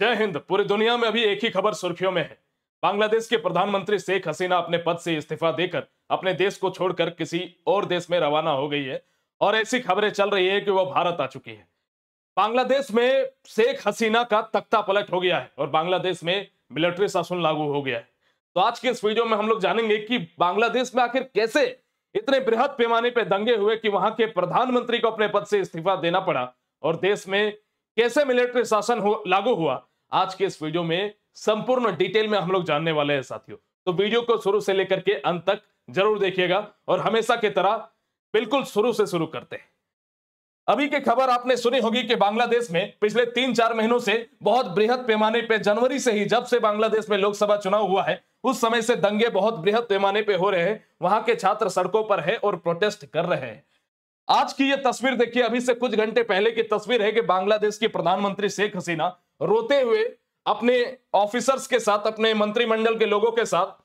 जय हिंद पूरी दुनिया में अभी एक ही खबर सुर्खियों में है बांग्लादेश के प्रधानमंत्री शेख हसीना अपने पद से इस्तीफा देकर अपने देश को छोड़कर किसी और देश में रवाना हो गई है और ऐसी खबरें चल रही है कि वह भारत आ चुकी है बांग्लादेश में शेख हसीना का तख्ता पलट हो गया है और बांग्लादेश में मिलिट्री शासन लागू हो गया है तो आज के इस वीडियो में हम लोग जानेंगे कि बांग्लादेश में आखिर कैसे इतने बृहद पैमाने पर दंगे हुए कि वहां के प्रधानमंत्री को अपने पद से इस्तीफा देना पड़ा और देश में कैसे मिलिट्री शासन लागू हुआ आज के इस वीडियो में संपूर्ण डिटेल में हम लोग जानने वाले हैं साथियों तो वीडियो को शुरू से लेकर के अंत तक जरूर देखिएगा और हमेशा की तरह बिल्कुल शुरू से शुरू करते हैं अभी की खबर आपने सुनी होगी कि बांग्लादेश में पिछले तीन चार महीनों से बहुत बृहद पैमाने पर जनवरी से ही जब से बांग्लादेश में लोकसभा चुनाव हुआ है उस समय से दंगे बहुत बृहद पैमाने पर हो रहे हैं वहां के छात्र सड़कों पर है और प्रोटेस्ट कर रहे हैं आज की ये तस्वीर देखिए अभी से कुछ घंटे पहले की तस्वीर है कि बांग्लादेश की प्रधानमंत्री शेख हसीना रोते हुए अपने ऑफिसर्स के साथ अपने मंत्रिमंडल के लोगों के साथ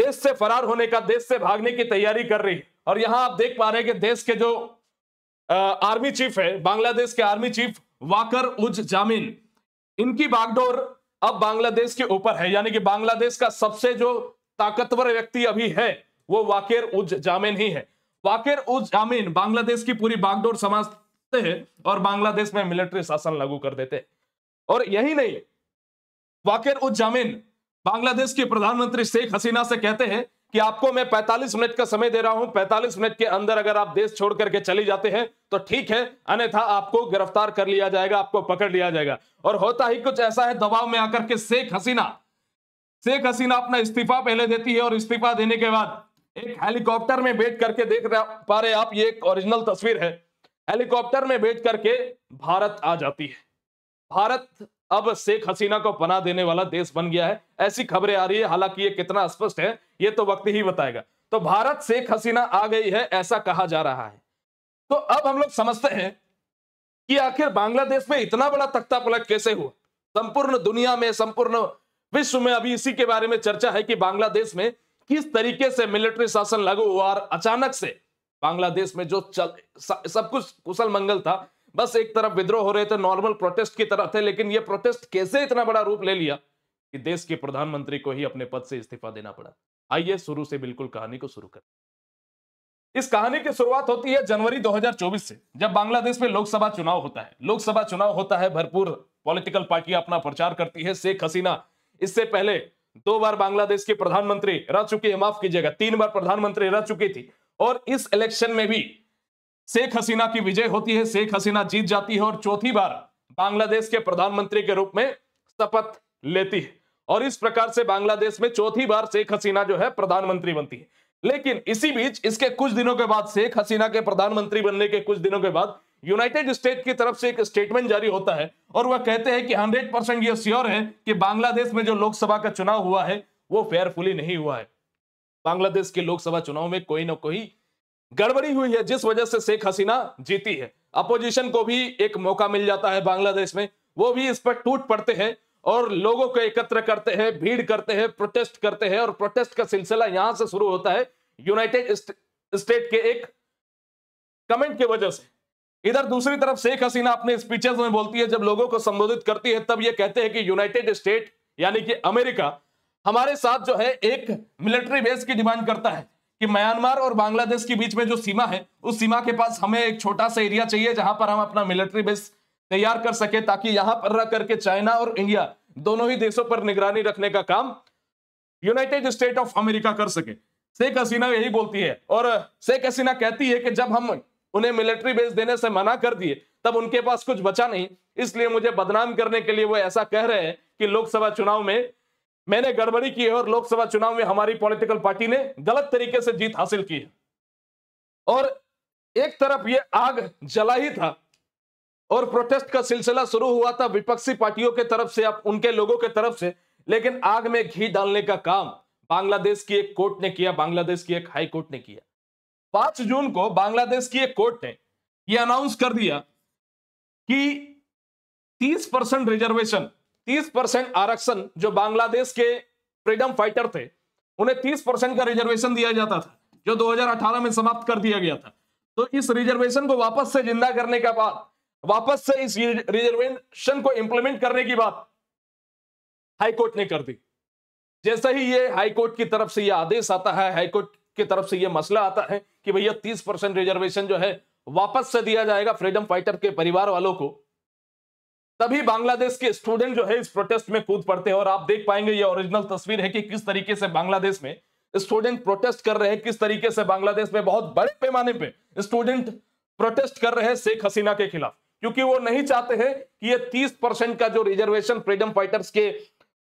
देश से फरार होने का देश से भागने की तैयारी कर रही और यहां आप देख पा रहे हैं कि देश के जो आ, आर्मी चीफ है बांग्लादेश के आर्मी चीफ वाकर उज जामिन इनकी बागडोर अब बांग्लादेश के ऊपर है यानी कि बांग्लादेश का सबसे जो ताकतवर व्यक्ति अभी है वो वाकेर उज जामिन ही है वाकिर उज जामीन बांग्लादेश की पूरी बागडोर समाज हैं और बांग्लादेश में मिलिट्री शासन लागू कर देते और यही नहीं वाकिर उज जामीन बांग्लादेश की प्रधानमंत्री शेख हसीना से कहते हैं कि आपको मैं 45 मिनट का समय दे रहा हूं 45 मिनट के अंदर अगर आप देश छोड़ करके चले जाते हैं तो ठीक है अन्यथा आपको गिरफ्तार कर लिया जाएगा आपको पकड़ लिया जाएगा और होता ही कुछ ऐसा है दबाव में आकर के शेख हसीना शेख हसीना अपना इस्तीफा पहले देती है और इस्तीफा देने के बाद एक हेलीकॉप्टर में बैठ करके देख पा रहे आप ये एक ओरिजिनल तस्वीर है हेलीकॉप्टर में बैठ करके भारत आ जाती है भारत अब शेख हसीना को पना देने वाला देश बन गया है ऐसी खबरें आ रही है हालांकि ये कितना स्पष्ट है ये तो वक्त ही बताएगा तो भारत शेख हसीना आ गई है ऐसा कहा जा रहा है तो अब हम लोग समझते हैं कि आखिर बांग्लादेश में इतना बड़ा तख्ता पलट कैसे हुआ संपूर्ण दुनिया में संपूर्ण विश्व में अभी इसी के बारे में चर्चा है कि बांग्लादेश में किस तरीके से मिलिट्री शासन लागू हुआ और अचानक से बांग्लादेश में जो चल सब कुछ कुशल मंगल था बस एक तरफ विद्रोह हो रहे थे नॉर्मल प्रोटेस्ट की तरफ थे लेकिन ये प्रोटेस्ट कैसे इतना बड़ा रूप ले लिया कि देश के प्रधानमंत्री को ही अपने पद से इस्तीफा देना पड़ा आइए शुरू से बिल्कुल कहानी को शुरू करें इस कहानी की शुरुआत होती है जनवरी 2024 से जब बांग्लादेश में लोकसभा चुनाव होता है लोकसभा चुनाव होता है भरपूर पॉलिटिकल पार्टियां अपना प्रचार करती है शेख हसीना इससे पहले दो बार बांग्लादेश के प्रधानमंत्री रह चुकी है माफ कीजिएगा तीन बार प्रधानमंत्री रह चुकी थी और इस इलेक्शन में भी शेख हसीना की विजय होती है शेख हसीना जीत जाती है और चौथी बार बांग्लादेश के प्रधानमंत्री के रूप में शपथ लेती है और इस प्रकार से बांग्लादेश में चौथी बार शेख हसीना जो है प्रधानमंत्री बनती है लेकिन इसी बीच इसके कुछ दिनों के बाद शेख हसीना के प्रधानमंत्री बनने के कुछ दिनों के बाद यूनाइटेड स्टेट की तरफ से एक स्टेटमेंट जारी होता है और वह कहते हैं कि 100 परसेंट यह श्योर है कि बांग्लादेश में जो लोकसभा का चुनाव हुआ है वो फेयरफुली नहीं हुआ है बांग्लादेश के लोकसभा चुनाव में कोई ना कोई गड़बड़ी हुई है जिस वजह से शेख हसीना जीती है अपोजिशन को भी एक मौका मिल जाता है बांग्लादेश में वो भी इस पर टूट पड़ते हैं और लोगों को एकत्र करते हैं भीड़ करते हैं प्रोटेस्ट करते हैं और प्रोटेस्ट का सिलसिला यहां से शुरू होता है यूनाइटेड स्टेट के एक कमेंट की वजह से इधर दूसरी तरफ शेख हसीना अपने स्पीचेस में बोलती है जब लोगों को संबोधित करती है तब ये कहते हैं कि यूनाइटेड स्टेट यानी कि अमेरिका हमारे साथ जो है एक मिलिट्री बेस की डिमांड करता है कि म्यांमार और बांग्लादेश के बीच में जो सीमा है उस सीमा के पास हमें एक छोटा सा एरिया चाहिए जहां पर हम अपना मिलिट्री बेस तैयार कर सके ताकि यहां पर रह करके चाइना और इंडिया दोनों ही देशों पर निगरानी रखने का काम यूनाइटेड स्टेट ऑफ अमेरिका कर सके शेख हसीना यही बोलती है और शेख हसीना कहती है कि जब हम उन्हें मिलिट्री बेस देने से मना कर दिए तब उनके पास कुछ बचा नहीं इसलिए मुझे बदनाम करने के लिए वो ऐसा कह रहे हैं कि लोकसभा चुनाव में मैंने गड़बड़ी की है और लोकसभा चुनाव में हमारी पॉलिटिकल पार्टी ने गलत तरीके से जीत हासिल की है और एक तरफ ये आग जला ही था और प्रोटेस्ट का सिलसिला शुरू हुआ था विपक्षी पार्टियों के तरफ से अब उनके लोगों के तरफ से लेकिन आग में घी डालने का काम बांग्लादेश की एक कोर्ट ने किया बांग्लादेश की एक हाई कोर्ट ने किया पांच जून को बांग्लादेश की एक कोर्ट ने यह अनाउंस कर दिया कि 30 परसेंट रिजर्वेशन 30 परसेंट आरक्षण जो बांग्लादेश के फ्रीडम फाइटर थे उन्हें 30 परसेंट का रिजर्वेशन दिया जाता था जो 2018 में समाप्त कर दिया गया था तो इस रिजर्वेशन को वापस से जिंदा करने के बाद वापस से इस रिजर्वेशन को इंप्लीमेंट करने की बात हाईकोर्ट ने कर दी जैसे ही ये हाईकोर्ट की तरफ से यह आदेश आता है हाईकोर्ट की तरफ से यह मसला आता है कि भैया तीस परसेंट रिजर्वेशन जो है वापस से दिया जाएगा फ्रीडम फाइटर के परिवार वालों को तभी बांग्लादेश के स्टूडेंट जो है इस प्रोटेस्ट में कूद पड़ते हैं और आप देख पाएंगे ये ओरिजिनल तस्वीर है कि किस तरीके से बांग्लादेश में स्टूडेंट प्रोटेस्ट कर रहे हैं किस तरीके से बांग्लादेश में बहुत बड़े पैमाने पे स्टूडेंट प्रोटेस्ट कर रहे हैं शेख हसीना के खिलाफ क्योंकि वो नहीं चाहते हैं कि ये तीस परसेंट का जो रिजर्वेशन फ्रीडम फाइटर्स के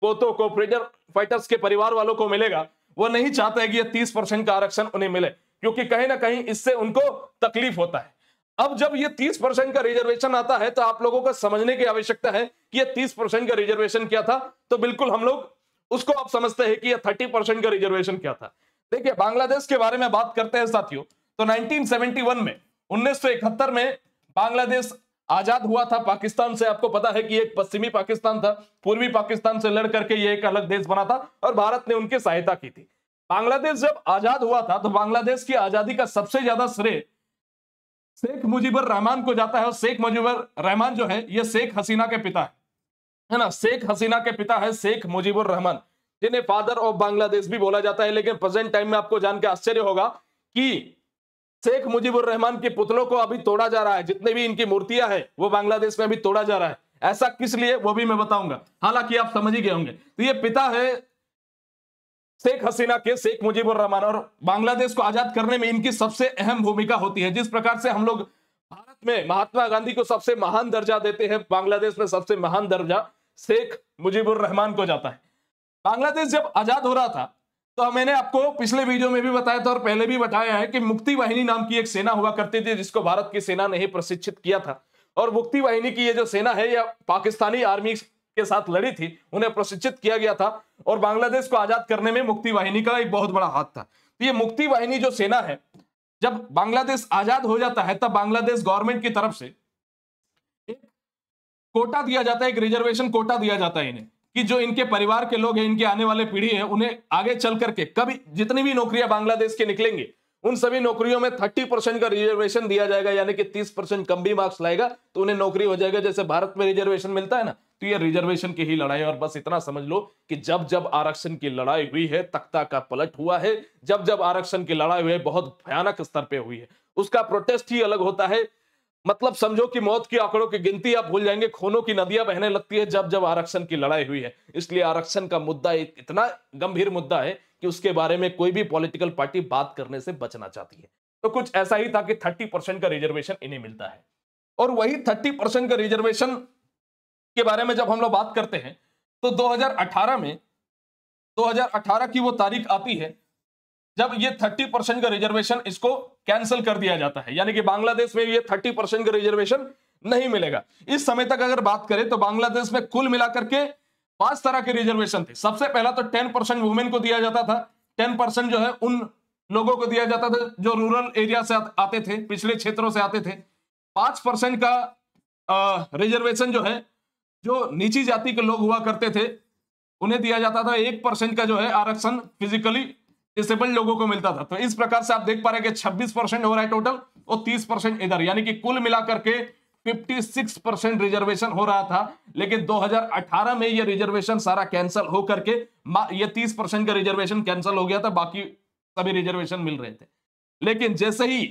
पोतों को फ्रीडम फाइटर्स के परिवार वालों को मिलेगा वो नहीं चाहते कि ये तीस परसेंट का आरक्षण उन्हें मिले क्योंकि कहीं ना कहीं इससे उनको तकलीफ होता है अब जब ये तीस परसेंट का रिजर्वेशन आता है तो आप लोगों को समझने की आवश्यकता है कि ये तीस परसेंट का रिजर्वेशन क्या था तो बिल्कुल हम लोग उसको आप समझते हैं कि यह थर्टी परसेंट का रिजर्वेशन क्या था देखिए बांग्लादेश के बारे में बात करते हैं साथियों तो नाइनटीन में उन्नीस में बांग्लादेश आजाद हुआ था पाकिस्तान से आपको पता है कि एक पश्चिमी पाकिस्तान था पूर्वी पाकिस्तान से लड़ करके ये एक अलग देश बना था और भारत ने उनकी सहायता की थी बांग्लादेश जब आजाद हुआ था तो बांग्लादेश की आजादी का सबसे ज्यादा श्रेय शेख मुजीबर रहमान को जाता है और शेख मुजीबर रहमान जो है ये शेख हसीना के पिता है है ना शेख हसीना के पिता है शेख मुजीबुर रहमान जिन्हें फादर ऑफ बांग्लादेश भी बोला जाता है लेकिन प्रेजेंट टाइम में आपको जान के आश्चर्य होगा कि शेख मुजीबुर रहमान के पुतलों को अभी तोड़ा जा रहा है जितने भी इनकी मूर्तियां हैं वो बांग्लादेश में अभी तोड़ा जा रहा है ऐसा किस लिए वो भी मैं बताऊंगा हालांकि आप समझ ही गए होंगे तो ये पिता है शेख हसीना के शेख मुजीबुर रहमान और बांग्लादेश को आजाद करने में इनकी सबसे अहम भूमिका होती है जिस प्रकार से हम लोग भारत में महात्मा गांधी को सबसे महान दर्जा देते हैं बांग्लादेश में सबसे महान दर्जा शेख मुजीबुर रहमान को जाता है बांग्लादेश जब आजाद हो रहा था तो मैंने आपको पिछले वीडियो में भी बताया था और पहले भी बताया है कि मुक्ति वाहिनी नाम की एक सेना हुआ करती थी जिसको भारत की सेना ने ही प्रशिक्षित किया था और मुक्ति वाहिनी की ये जो सेना है यह पाकिस्तानी आर्मी के साथ लड़ी थी उन्हें प्रशिक्षित किया गया था और बांग्लादेश को आजाद करने में मुक्ति वाहिनी का एक बहुत बड़ा हाथ था तो ये मुक्ति वाहिनी जो सेना है जब बांग्लादेश आजाद हो जाता है तब बांग्लादेश गवर्नमेंट की तरफ से एक कोटा दिया जाता है एक रिजर्वेशन कोटा दिया जाता है इन्हें कि जो इनके परिवार के लोग हैं इनके आने वाले पीढ़ी है उन्हें आगे चल करके कभी जितनी भी नौकरियां बांग्लादेश के निकलेंगे उन सभी नौकरियों में थर्टी परसेंट का रिजर्वेशन दिया जाएगा यानी कि तीस परसेंट कम भी मार्क्स लाएगा तो उन्हें नौकरी हो जाएगा जैसे भारत में रिजर्वेशन मिलता है ना तो ये रिजर्वेशन की ही लड़ाई है और बस इतना समझ लो कि जब जब आरक्षण की लड़ाई हुई है तख्ता का पलट हुआ है जब जब आरक्षण की लड़ाई हुई है बहुत भयानक स्तर पर हुई है उसका प्रोटेस्ट ही अलग होता है मतलब समझो कि मौत की आंकड़ों की गिनती आप भूल जाएंगे खूनों की नदियां बहने लगती है जब जब आरक्षण की लड़ाई हुई है इसलिए आरक्षण का मुद्दा एक इतना गंभीर मुद्दा है कि उसके बारे में कोई भी पॉलिटिकल पार्टी बात करने से बचना चाहती है तो कुछ ऐसा ही था कि थर्टी परसेंट का रिजर्वेशन इन्हें मिलता है और वही थर्टी परसेंट का रिजर्वेशन के बारे में जब हम लोग बात करते हैं तो 2018 में 2018 की वो तारीख आती है जब ये 30 परसेंट का रिजर्वेशन इसको कैंसिल कर दिया जाता है यानी कि बांग्लादेश में ये 30 परसेंट का रिजर्वेशन नहीं मिलेगा इस समय तक अगर बात करें तो बांग्लादेश में कुल मिलाकर के पांच तरह के रिजर्वेशन थे सबसे पहला तो टेन परसेंट वुमेन को दिया जाता था टेन परसेंट जो है उन लोगों को दिया जाता था जो रूरल एरिया से आते थे पिछले क्षेत्रों से आते थे पांच परसेंट का रिजर्वेशन जो है जो नीची जाति के लोग हुआ करते थे उन्हें दिया जाता था एक परसेंट का जो है आरक्षण फिजिकली डिसेबल्ड लोगों को मिलता था तो इस प्रकार से आप देख पा रहे हैं कि छब्बीस परसेंट हो रहा है टोटल और तीस परसेंट इधर यानी कि कुल मिलाकर के 56 परसेंट रिजर्वेशन हो रहा था लेकिन 2018 में ये रिजर्वेशन सारा कैंसिल हो करके ये 30 परसेंट का रिजर्वेशन कैंसिल हो गया था बाकी सभी रिजर्वेशन मिल रहे थे लेकिन जैसे ही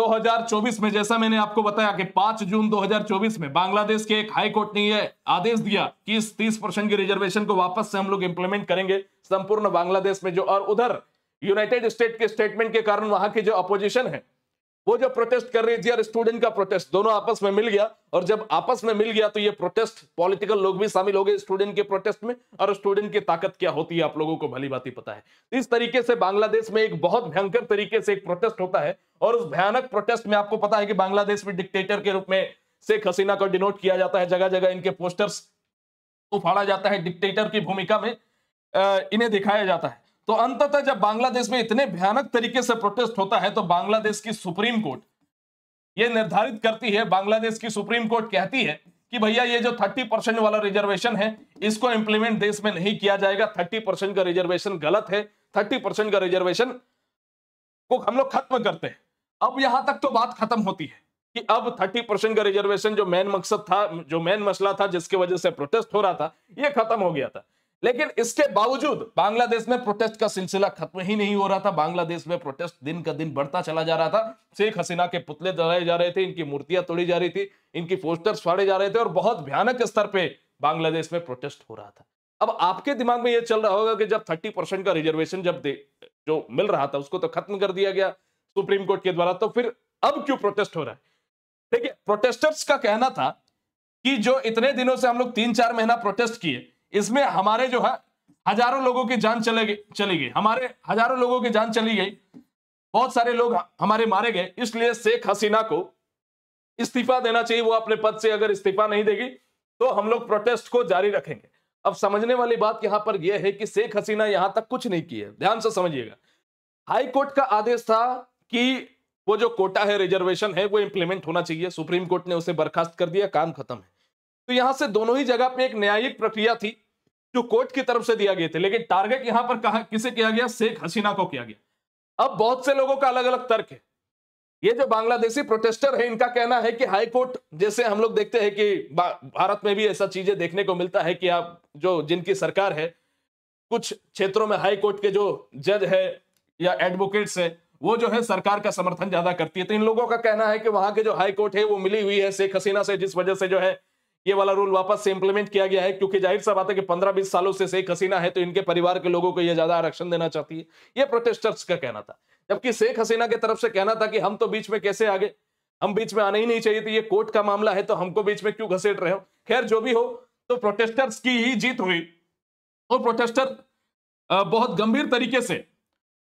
2024 में जैसा मैंने आपको बताया कि 5 जून 2024 में बांग्लादेश के एक हाई कोर्ट ने यह आदेश दिया कि इस 30 परसेंट की रिजर्वेशन को वापस से हम लोग इंप्लीमेंट करेंगे संपूर्ण बांग्लादेश में जो और उधर यूनाइटेड स्टेट के स्टेटमेंट के कारण वहां के जो अपोजिशन है वो जो प्रोटेस्ट कर रही थी और स्टूडेंट का प्रोटेस्ट दोनों आपस में मिल गया और जब आपस में मिल गया तो ये प्रोटेस्ट पॉलिटिकल लोग भी शामिल हो गए स्टूडेंट के प्रोटेस्ट में और स्टूडेंट की ताकत क्या होती है आप लोगों को भली बात ही पता है इस तरीके से बांग्लादेश में एक बहुत भयंकर तरीके से एक प्रोटेस्ट होता है और उस भयानक प्रोटेस्ट में आपको पता है कि बांग्लादेश में डिक्टेटर के रूप में शेख हसीना को डिनोट किया जाता है जगह जगह इनके पोस्टर्स उफाड़ा जाता है डिक्टेटर की भूमिका में इन्हें दिखाया जाता है तो अंततः जब बांग्लादेश में इतने भयानक तरीके से प्रोटेस्ट होता है तो बांग्लादेश की सुप्रीम कोर्ट ये निर्धारित करती है बांग्लादेश की सुप्रीम कोर्ट कहती है कि भैया ये जो 30 परसेंट वाला रिजर्वेशन है इसको इंप्लीमेंट देश में नहीं किया जाएगा 30 परसेंट का रिजर्वेशन गलत है 30 परसेंट का रिजर्वेशन को हम लोग खत्म करते हैं अब यहां तक तो बात खत्म होती है कि अब 30 परसेंट का रिजर्वेशन जो मेन मकसद था जो मेन मसला था जिसकी वजह से प्रोटेस्ट हो रहा था यह खत्म हो गया था लेकिन इसके बावजूद बांग्लादेश में प्रोटेस्ट का सिलसिला खत्म ही नहीं हो रहा था बांग्लादेश में प्रोटेस्ट दिन का दिन बढ़ता चला जा रहा था शेख हसीना के पुतले जलाए जा रहे थे इनकी मूर्तियां तोड़ी जा रही थी इनकी पोस्टर्स फाड़े जा रहे थे और बहुत भयानक स्तर पर बांग्लादेश में प्रोटेस्ट हो रहा था अब आपके दिमाग में यह चल रहा होगा कि जब थर्टी परसेंट का रिजर्वेशन जब जो मिल रहा था उसको तो खत्म कर दिया गया सुप्रीम कोर्ट के द्वारा तो फिर अब क्यों प्रोटेस्ट हो रहा है देखिए प्रोटेस्टर्स का कहना था कि जो इतने दिनों से हम लोग तीन चार महीना प्रोटेस्ट किए इसमें हमारे जो है हजारों लोगों की जान चले गई चली गई हमारे हजारों लोगों की जान चली गई बहुत सारे लोग हमारे मारे गए इसलिए शेख हसीना को इस्तीफा देना चाहिए वो अपने पद से अगर इस्तीफा नहीं देगी तो हम लोग प्रोटेस्ट को जारी रखेंगे अब समझने वाली बात यहां पर यह है कि शेख हसीना यहां तक कुछ नहीं की है ध्यान से समझिएगा हाई कोर्ट का आदेश था कि वो जो कोटा है रिजर्वेशन है वो इंप्लीमेंट होना चाहिए सुप्रीम कोर्ट ने उसे बर्खास्त कर दिया काम खत्म है तो यहां से दोनों ही जगह पे एक न्यायिक प्रक्रिया थी जो कोर्ट की तरफ से दिया गया थे लेकिन टारगेट यहां पर कहा किसे किया गया शेख हसीना को किया गया अब बहुत से लोगों का अलग अलग तर्क है ये जो बांग्लादेशी प्रोटेस्टर है इनका कहना है कि हाई कोर्ट जैसे हम लोग देखते हैं कि भारत में भी ऐसा चीजें देखने को मिलता है कि आप जो जिनकी सरकार है कुछ क्षेत्रों में हाई कोर्ट के जो जज है या एडवोकेट्स है वो जो है सरकार का समर्थन ज्यादा करती है तो इन लोगों का कहना है कि वहां के जो हाई कोर्ट है वो मिली हुई है शेख हसीना से जिस वजह से जो है ये वाला रूल वापस से इंप्लीमेंट किया गया है क्योंकि जाहिर सा बात है कि पंद्रह बीस सालों से शेख हसीना है तो इनके परिवार के लोगों को यह ज्यादा आरक्षण देना चाहती है ये प्रोटेस्टर्स का कहना था जबकि शेख हसीना की तरफ से कहना था कि हम तो बीच में कैसे आगे हम बीच में आना ही नहीं चाहिए ये कोर्ट का मामला है तो हमको बीच में क्यों घसेट रहे हो खैर जो भी हो तो प्रोटेस्टर्स की ही जीत हुई और प्रोटेस्टर बहुत गंभीर तरीके से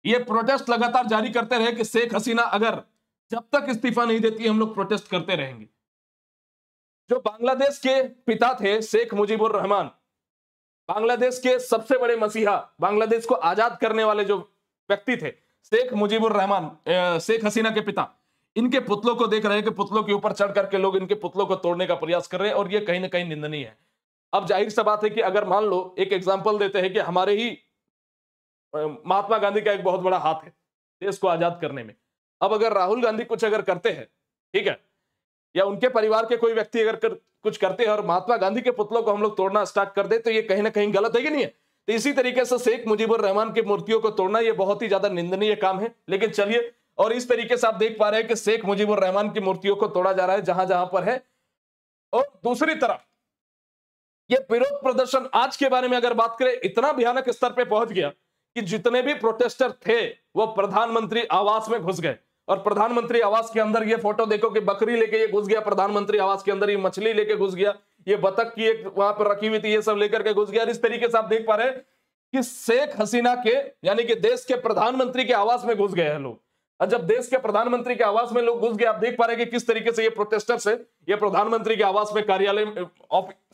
ये प्रोटेस्ट लगातार जारी करते रहे कि शेख हसीना अगर जब तक इस्तीफा नहीं देती हम लोग प्रोटेस्ट करते रहेंगे जो बांग्लादेश के पिता थे शेख मुजीबुर रहमान बांग्लादेश के सबसे बड़े मसीहा बांग्लादेश को आजाद करने वाले जो व्यक्ति थे शेख मुजीबुर रहमान शेख हसीना के पिता इनके पुतलों को देख रहे हैं कि पुतलों के ऊपर चढ़ करके लोग इनके पुतलों को तोड़ने का प्रयास कर रहे हैं और ये कहीं ना कहीं निंदनीय है अब जाहिर सा बात है कि अगर मान लो एक एग्जाम्पल देते हैं कि हमारे ही महात्मा गांधी का एक बहुत बड़ा हाथ है देश को आजाद करने में अब अगर राहुल गांधी कुछ अगर करते हैं ठीक है या उनके परिवार के कोई व्यक्ति अगर कर, कुछ करते हैं और महात्मा गांधी के पुतलों को हम लोग तोड़ना स्टार्ट कर दे तो ये कहीं ना कहीं गलत है कि नहीं है तो इसी तरीके से शेख मुजीबुर रहमान की मूर्तियों को तोड़ना ये बहुत ही ज्यादा निंदनीय काम है लेकिन चलिए और इस तरीके से आप देख पा रहे हैं कि शेख मुजीबुर रहमान की मूर्तियों को तोड़ा जा रहा है जहां जहां पर है और दूसरी तरफ ये विरोध प्रदर्शन आज के बारे में अगर बात करें इतना भयानक स्तर पर पहुंच गया कि जितने भी प्रोटेस्टर थे वो प्रधानमंत्री आवास में घुस गए और प्रधानमंत्री आवास के अंदर ये फोटो देखो कि बकरी लेके ये घुस गया प्रधानमंत्री आवास के अंदर ये मछली लेके घुस गया ये बतख की एक वहां पर रखी हुई थी ये सब लेकर के घुस गया इस तरीके से आप देख पा रहे हैं कि शेख हसीना के यानी कि देश के प्रधानमंत्री के आवास में घुस गए हैं लोग और जब देश के प्रधानमंत्री के आवास में लोग घुस गए आप देख पा रहे हैं कि किस तरीके से ये प्रोटेस्टर्स है ये प्रधानमंत्री के आवास में कार्यालय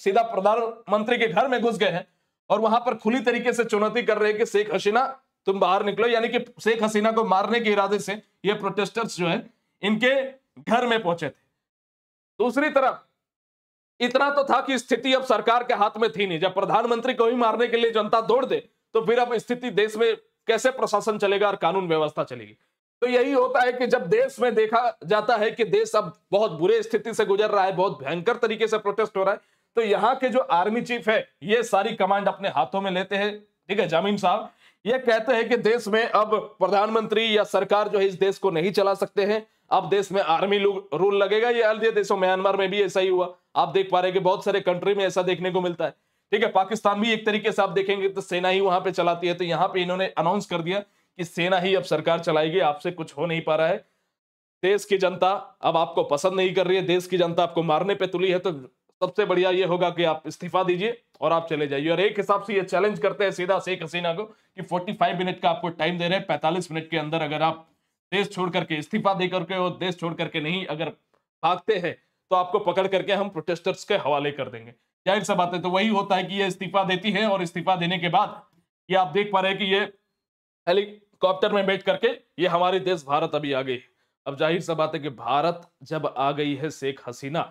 सीधा प्रधानमंत्री के घर में घुस गए हैं और वहां पर खुली तरीके से चुनौती कर रहे हैं कि शेख हसीना तुम बाहर निकलो यानी कि शेख हसीना को मारने के इरादे से ये प्रोटेस्टर्स जो है इनके घर में पहुंचे थे दूसरी तरफ इतना तो था कि स्थिति अब सरकार के हाथ में थी नहीं जब प्रधानमंत्री को ही मारने के लिए जनता दौड़ दे तो फिर अब स्थिति देश में कैसे प्रशासन चलेगा और कानून व्यवस्था चलेगी तो यही होता है कि जब देश में देखा जाता है कि देश अब बहुत बुरे स्थिति से गुजर रहा है बहुत भयंकर तरीके से प्रोटेस्ट हो रहा है तो यहाँ के जो आर्मी चीफ है ये सारी कमांड अपने हाथों में लेते हैं ठीक है जमीन साहब ये कहते हैं कि देश में अब प्रधानमंत्री या सरकार जो है इस देश को नहीं चला सकते हैं अब देश में आर्मी रूल लगेगा ये अलग देशों म्यांमार में भी ऐसा ही हुआ आप देख पा रहे कि बहुत सारे कंट्री में ऐसा देखने को मिलता है ठीक है पाकिस्तान भी एक तरीके से आप देखेंगे तो सेना ही वहां पे चलाती है तो यहाँ पे इन्होंने अनाउंस कर दिया कि सेना ही अब सरकार चलाएगी आपसे कुछ हो नहीं पा रहा है देश की जनता अब आपको पसंद नहीं कर रही है देश की जनता आपको मारने पे तुली है तो सबसे बढ़िया ये होगा कि आप इस्तीफा दीजिए और आप चले जाइए और एक हिसाब से ये चैलेंज करते हैं सीधा शेख हसीना को कि 45 मिनट का आपको टाइम दे रहे हैं 45 मिनट के अंदर अगर आप देश छोड़ करके इस्तीफा दे करके और देश छोड़ करके नहीं अगर भागते हैं तो आपको पकड़ करके हम प्रोटेस्टर्स के हवाले कर देंगे जाहिर सब बात है तो वही होता है कि ये इस्तीफा देती है और इस्तीफा देने के बाद ये आप देख पा रहे हैं कि ये हेलीकॉप्टर में बैठ करके ये हमारे देश भारत अभी आ गई अब जाहिर सा बात है कि भारत जब आ गई है शेख हसीना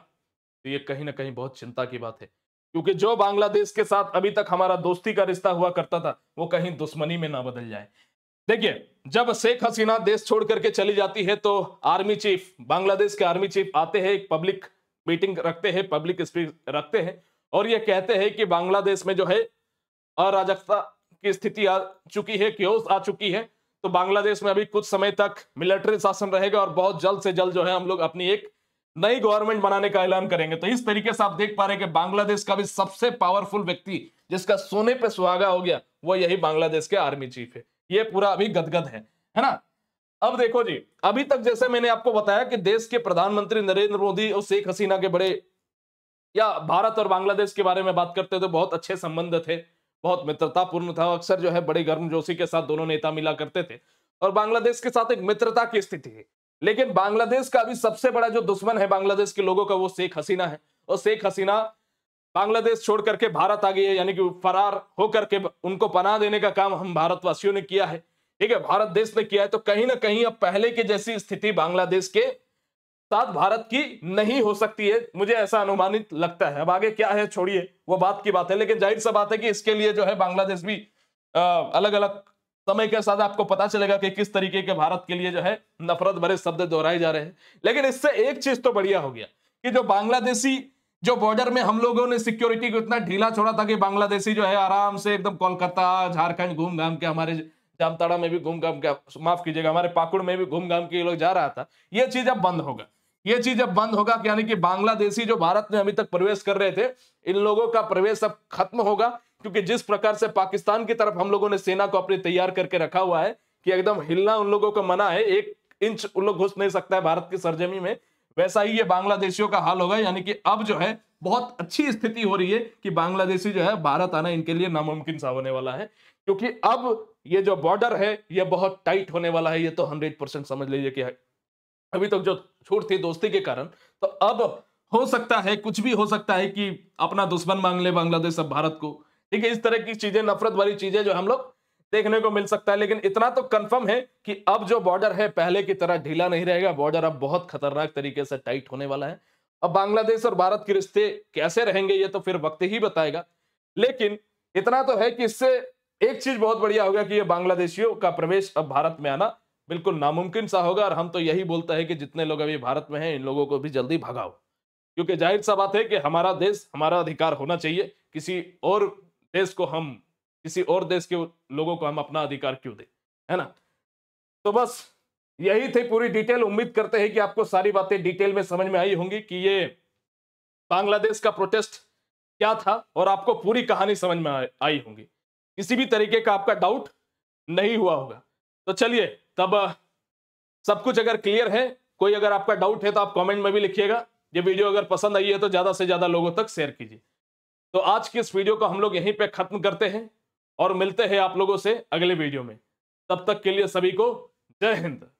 तो ये कहीं ना कहीं बहुत चिंता की बात है क्योंकि जो बांग्लादेश के साथ अभी तक हमारा दोस्ती का रिश्ता हुआ करता था वो कहीं दुश्मनी में ना बदल जाए देखिए जब शेख हसीना देश छोड़ करके चली जाती है तो आर्मी चीफ बांग्लादेश के आर्मी चीफ आते हैं एक पब्लिक मीटिंग रखते हैं पब्लिक स्पीच रखते हैं और ये कहते हैं कि बांग्लादेश में जो है अराजकता की स्थिति आ चुकी है क्योस आ चुकी है तो बांग्लादेश में अभी कुछ समय तक मिलिट्री शासन रहेगा और बहुत जल्द से जल्द जो है हम लोग अपनी एक नई गवर्नमेंट बनाने का ऐलान करेंगे तो इस तरीके से आप देख पा रहे हैं कि बांग्लादेश का भी सबसे पावरफुल व्यक्ति जिसका सोने पे सुहागा हो गया वो यही बांग्लादेश के आर्मी चीफ है ये पूरा अभी गदगद है है ना अब देखो जी अभी तक जैसे मैंने आपको बताया कि देश के प्रधानमंत्री नरेंद्र मोदी और शेख हसीना के बड़े या भारत और बांग्लादेश के बारे में बात करते थे तो बहुत अच्छे संबंध थे बहुत मित्रतापूर्ण था अक्सर जो है बड़े गर्मजोशी के साथ दोनों नेता मिला करते थे और बांग्लादेश के साथ एक मित्रता की स्थिति है लेकिन बांग्लादेश का अभी सबसे बड़ा जो दुश्मन है बांग्लादेश के लोगों का वो शेख हसीना है और शेख हसीना बांग्लादेश छोड़ करके भारत आ गई है यानी कि फरार होकर के उनको पनाह देने का काम हम भारतवासियों ने किया है ठीक है भारत देश ने किया है तो कहीं ना कहीं अब पहले की जैसी स्थिति बांग्लादेश के साथ भारत की नहीं हो सकती है मुझे ऐसा अनुमानित लगता है अब आगे क्या है छोड़िए वो बात की बात है लेकिन जाहिर सा बात है कि इसके लिए जो है बांग्लादेश भी अलग अलग समय के साथ आपको पता चलेगा कि किस तरीके के भारत के लिए जो है नफरत भरे शब्द दोहराए जा रहे हैं लेकिन इससे एक चीज तो बढ़िया हो गया कि जो बांग्लादेशी जो बॉर्डर में हम लोगों ने सिक्योरिटी को इतना ढीला छोड़ा था कि बांग्लादेशी जो है आराम से एकदम कोलकाता झारखंड घूम घाम के हमारे जामताड़ा में भी घूम घाम के माफ कीजिएगा हमारे पाकुड़ में भी घूम घाम के लोग जा रहा था ये चीज अब बंद होगा ये चीज अब बंद होगा यानी कि बांग्लादेशी जो भारत में अभी तक प्रवेश कर रहे थे इन लोगों का प्रवेश अब खत्म होगा क्योंकि जिस प्रकार से पाकिस्तान की तरफ हम लोगों ने सेना को अपने तैयार करके रखा हुआ है कि एकदम हिलना उन लोगों को मना है एक इंच उन लोग घुस नहीं सकता है भारत की सरजमी में वैसा ही ये बांग्लादेशियों का हाल होगा यानी कि अब जो है बहुत अच्छी स्थिति हो रही है कि बांग्लादेशी जो है भारत आना इनके लिए नामुमकिन सा होने वाला है क्योंकि अब ये जो बॉर्डर है ये बहुत टाइट होने वाला है ये तो हंड्रेड परसेंट समझ लीजिए कि अभी तक तो जो छूट थी दोस्ती के कारण तो अब हो सकता है कुछ भी हो सकता है कि अपना दुश्मन मांग ले बांग्लादेश अब भारत को ठीक है इस तरह की चीजें नफरत वाली चीजें जो हम लोग देखने को मिल सकता है लेकिन इतना तो कंफर्म है कि अब जो बॉर्डर है पहले की तरह ढीला नहीं रहेगा बॉर्डर अब बहुत खतरनाक तरीके से टाइट होने वाला है अब बांग्लादेश और भारत के रिश्ते कैसे रहेंगे ये तो फिर वक्त ही बताएगा लेकिन इतना तो है कि इससे एक चीज बहुत बढ़िया होगा कि ये बांग्लादेशियों का प्रवेश अब भारत में आना बिल्कुल नामुमकिन सा होगा और हम तो यही बोलते हैं कि जितने लोग अभी भारत में हैं इन लोगों को भी जल्दी भगाओ क्योंकि जाहिर सा बात है कि हमारा देश हमारा अधिकार होना चाहिए किसी और देश को हम किसी और देश के लोगों को हम अपना अधिकार क्यों दें है ना तो बस यही थी पूरी डिटेल उम्मीद करते हैं कि आपको सारी बातें डिटेल में समझ में आई होंगी कि ये बांग्लादेश का प्रोटेस्ट क्या था और आपको पूरी कहानी समझ में आई होंगी किसी भी तरीके का आपका डाउट नहीं हुआ होगा तो चलिए तब सब कुछ अगर क्लियर है कोई अगर आपका डाउट है तो आप कमेंट में भी लिखिएगा ये वीडियो अगर पसंद आई है तो ज़्यादा से ज़्यादा लोगों तक शेयर कीजिए तो आज की इस वीडियो को हम लोग यहीं पे खत्म करते हैं और मिलते हैं आप लोगों से अगले वीडियो में तब तक के लिए सभी को जय हिंद